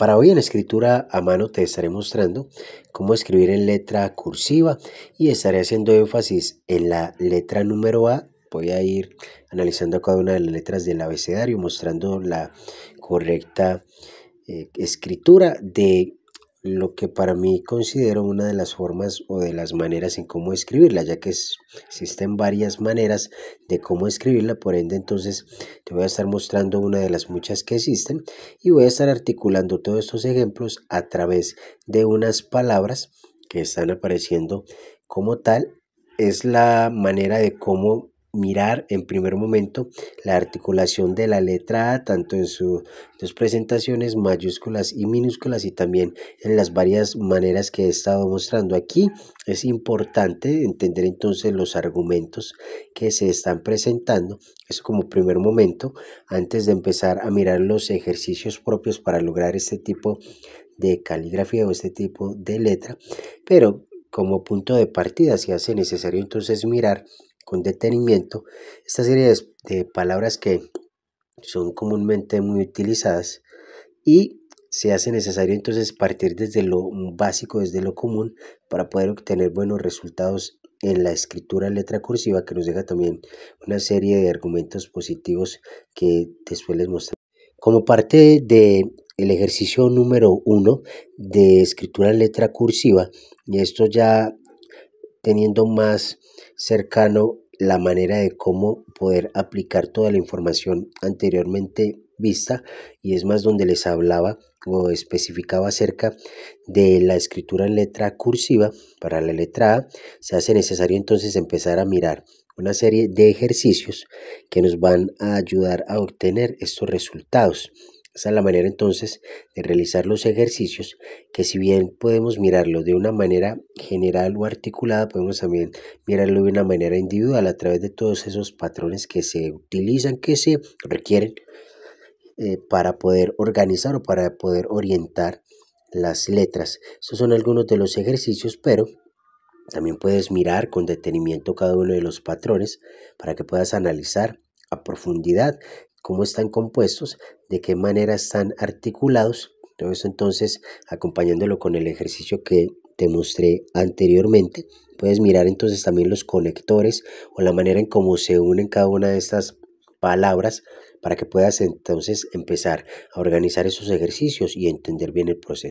Para hoy en escritura a mano te estaré mostrando cómo escribir en letra cursiva y estaré haciendo énfasis en la letra número A. Voy a ir analizando cada una de las letras del abecedario mostrando la correcta eh, escritura de lo que para mí considero una de las formas o de las maneras en cómo escribirla, ya que existen varias maneras de cómo escribirla, por ende entonces te voy a estar mostrando una de las muchas que existen y voy a estar articulando todos estos ejemplos a través de unas palabras que están apareciendo como tal. Es la manera de cómo mirar en primer momento la articulación de la letra A, tanto en sus presentaciones mayúsculas y minúsculas y también en las varias maneras que he estado mostrando aquí. Es importante entender entonces los argumentos que se están presentando, es como primer momento, antes de empezar a mirar los ejercicios propios para lograr este tipo de caligrafía o este tipo de letra, pero como punto de partida, si hace necesario entonces mirar con detenimiento esta serie de, palabras que son comúnmente muy utilizadas y se hace necesario entonces partir desde lo básico, desde lo común, para poder obtener buenos resultados en la escritura en letra cursiva que nos deja también una serie de argumentos positivos que después les mostrar Como parte de el ejercicio número uno de escritura en letra cursiva, y esto ya teniendo más cercano la manera de cómo poder aplicar toda la información anteriormente vista y es más donde les hablaba o especificaba acerca de la escritura en letra cursiva para la letra A se hace necesario entonces empezar a mirar una serie de ejercicios que nos van a ayudar a obtener estos resultados esa es la manera entonces de realizar los ejercicios que si bien podemos mirarlo de una manera general o articulada, podemos también mirarlo de una manera individual a través de todos esos patrones que se utilizan, que se requieren eh, para poder organizar o para poder orientar las letras. Esos son algunos de los ejercicios, pero también puedes mirar con detenimiento cada uno de los patrones para que puedas analizar a profundidad cómo están compuestos, de qué manera están articulados. Todo entonces, acompañándolo con el ejercicio que te mostré anteriormente, puedes mirar entonces también los conectores o la manera en cómo se unen cada una de estas palabras para que puedas entonces empezar a organizar esos ejercicios y entender bien el proceso.